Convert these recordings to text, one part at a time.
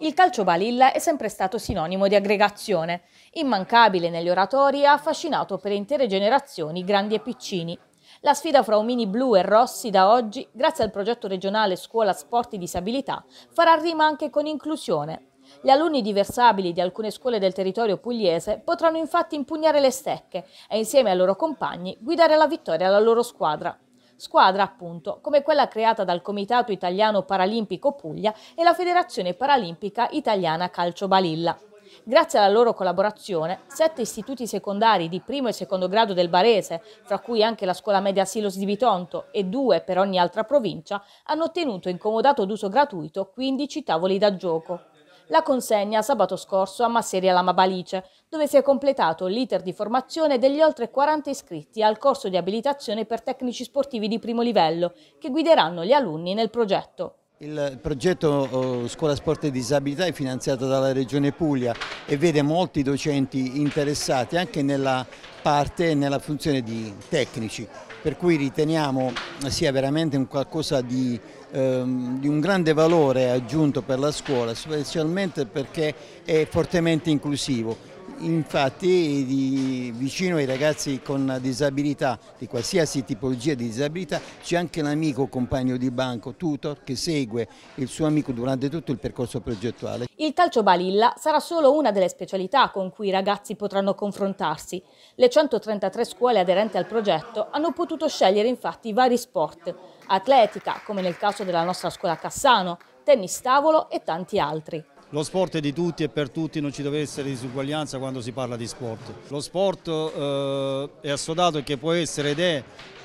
Il calcio balilla è sempre stato sinonimo di aggregazione. Immancabile negli oratori, ha affascinato per intere generazioni grandi e piccini. La sfida fra omini blu e rossi da oggi, grazie al progetto regionale Scuola Sporti Disabilità, farà rima anche con inclusione. Gli alunni diversabili di alcune scuole del territorio pugliese potranno infatti impugnare le stecche e insieme ai loro compagni guidare la vittoria alla loro squadra squadra appunto come quella creata dal Comitato Italiano Paralimpico Puglia e la Federazione Paralimpica Italiana Calcio Balilla. Grazie alla loro collaborazione, sette istituti secondari di primo e secondo grado del Barese, fra cui anche la scuola media Silos di Vitonto e due per ogni altra provincia, hanno ottenuto in comodato d'uso gratuito 15 tavoli da gioco, la consegna sabato scorso a Masseria Lama Balice, dove si è completato l'iter di formazione degli oltre 40 iscritti al corso di abilitazione per tecnici sportivi di primo livello, che guideranno gli alunni nel progetto. Il progetto oh, Scuola Sport e Disabilità è finanziato dalla Regione Puglia e vede molti docenti interessati anche nella parte e nella funzione di tecnici per cui riteniamo sia veramente un qualcosa di, ehm, di un grande valore aggiunto per la scuola, specialmente perché è fortemente inclusivo infatti di, vicino ai ragazzi con disabilità, di qualsiasi tipologia di disabilità, c'è anche l'amico compagno di banco, tutor, che segue il suo amico durante tutto il percorso progettuale. Il calcio balilla sarà solo una delle specialità con cui i ragazzi potranno confrontarsi. Le 133 scuole aderenti al progetto hanno potuto scegliere infatti vari sport, atletica, come nel caso della nostra scuola Cassano, tennis tavolo e tanti altri. Lo sport è di tutti e per tutti, non ci deve essere disuguaglianza quando si parla di sport. Lo sport eh, è assodato e che può essere ed è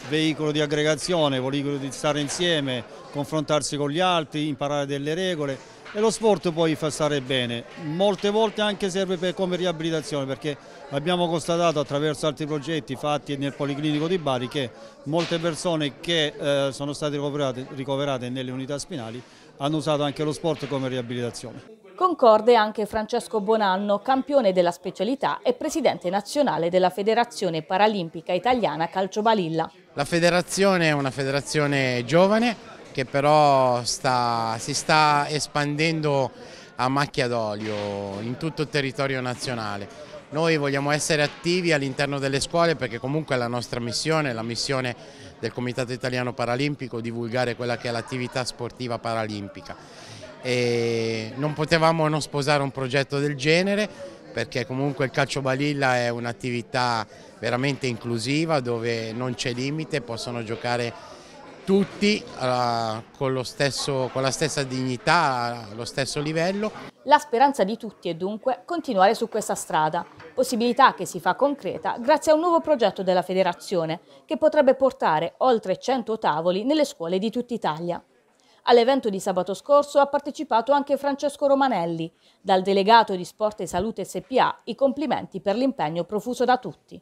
veicolo di aggregazione, veicolo di stare insieme, confrontarsi con gli altri, imparare delle regole e lo sport poi fa stare bene. Molte volte anche serve per, come riabilitazione perché abbiamo constatato attraverso altri progetti fatti nel Policlinico di Bari che molte persone che eh, sono state ricoverate, ricoverate nelle unità spinali hanno usato anche lo sport come riabilitazione. Concorde anche Francesco Bonanno, campione della specialità e presidente nazionale della Federazione Paralimpica Italiana Calcio Balilla. La federazione è una federazione giovane che però sta, si sta espandendo a macchia d'olio in tutto il territorio nazionale. Noi vogliamo essere attivi all'interno delle scuole perché comunque è la nostra missione, la missione del Comitato Italiano Paralimpico divulgare quella che è l'attività sportiva paralimpica e non potevamo non sposare un progetto del genere perché comunque il calcio balilla è un'attività veramente inclusiva dove non c'è limite, possono giocare tutti uh, con, stesso, con, la stessa dignità, allo stesso livello. La speranza di tutti è dunque continuare su questa strada, possibilità che si fa concreta grazie a un nuovo progetto della federazione che potrebbe portare oltre 100 tavoli nelle scuole di tutta Italia. All'evento di sabato scorso ha partecipato anche Francesco Romanelli. Dal delegato di Sport e Salute SPA i complimenti per l'impegno profuso da tutti.